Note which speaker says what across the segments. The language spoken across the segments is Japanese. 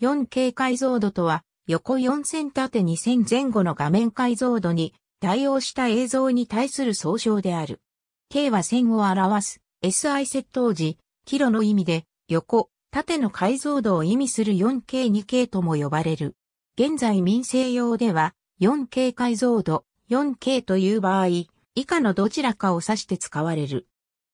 Speaker 1: 4K 解像度とは、横4000縦2000前後の画面解像度に対応した映像に対する総称である。K は線を表す SI 接盗時、キロの意味で、横、縦の解像度を意味する 4K2K とも呼ばれる。現在民生用では、4K 解像度、4K という場合、以下のどちらかを指して使われる。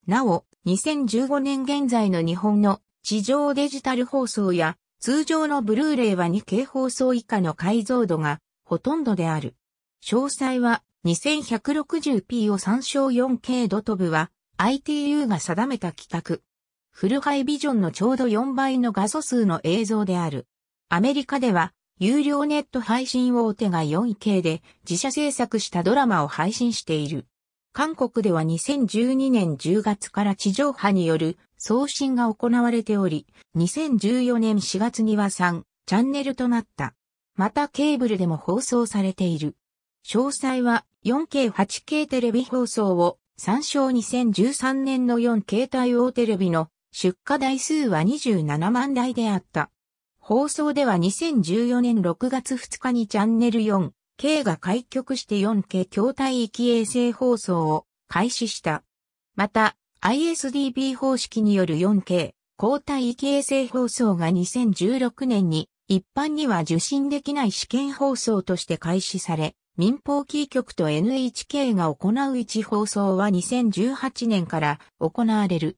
Speaker 1: なお、2015年現在の日本の地上デジタル放送や通常のブルーレイは 2K 放送以下の解像度がほとんどである。詳細は 2160p を参照 4K ドトブは ITU が定めた規格。フルハイビジョンのちょうど4倍の画素数の映像である。アメリカでは有料ネット配信大手が 4K で自社制作したドラマを配信している。韓国では2012年10月から地上波による送信が行われており、2014年4月には3チャンネルとなった。またケーブルでも放送されている。詳細は 4K8K テレビ放送を参照2013年の4携帯大テレビの出荷台数は27万台であった。放送では2014年6月2日にチャンネル4 K が開局して 4K 筐体域衛星放送を開始した。また、ISDB 方式による 4K、交代域衛星放送が2016年に一般には受信できない試験放送として開始され、民放キー局と NHK が行う置放送は2018年から行われる。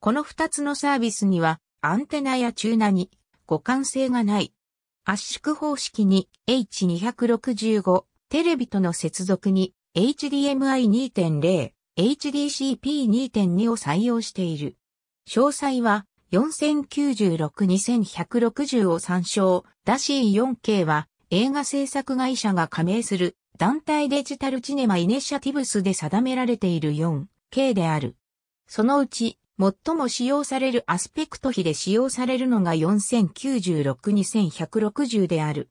Speaker 1: この2つのサービスにはアンテナやチューナに互換性がない圧縮方式に H265 テレビとの接続に HDMI 2.0、HDCP 2.2を採用している。詳細は4096-2160を参照。ダシー 4K は映画制作会社が加盟する団体デジタルチネマイネシアティブスで定められている 4K である。そのうち最も使用されるアスペクト比で使用されるのが4096-2160である。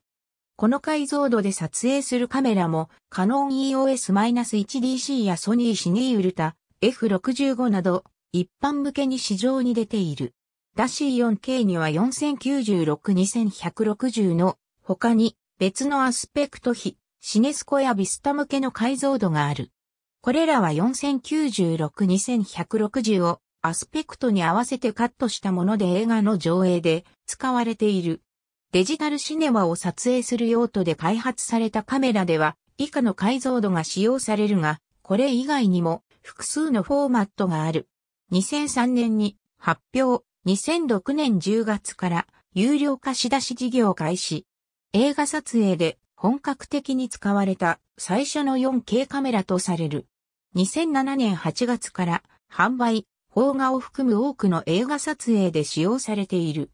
Speaker 1: この解像度で撮影するカメラも、カノン EOS-1DC やソニーシニーウルタ、F65 など、一般向けに市場に出ている。ダシー 4K には4096-2160の他に別のアスペクト比、シネスコやビスタ向けの解像度がある。これらは4096-2160をアスペクトに合わせてカットしたもので映画の上映で使われている。デジタルシネマを撮影する用途で開発されたカメラでは以下の解像度が使用されるが、これ以外にも複数のフォーマットがある。2003年に発表、2006年10月から有料貸し出し事業開始。映画撮影で本格的に使われた最初の 4K カメラとされる。2007年8月から販売、邦画を含む多くの映画撮影で使用されている。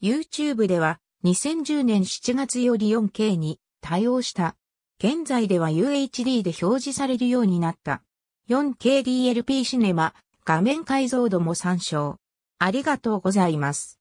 Speaker 1: YouTube では2010年7月より 4K に対応した。現在では UHD で表示されるようになった。4KDLP シネマ、画面解像度も参照。ありがとうございます。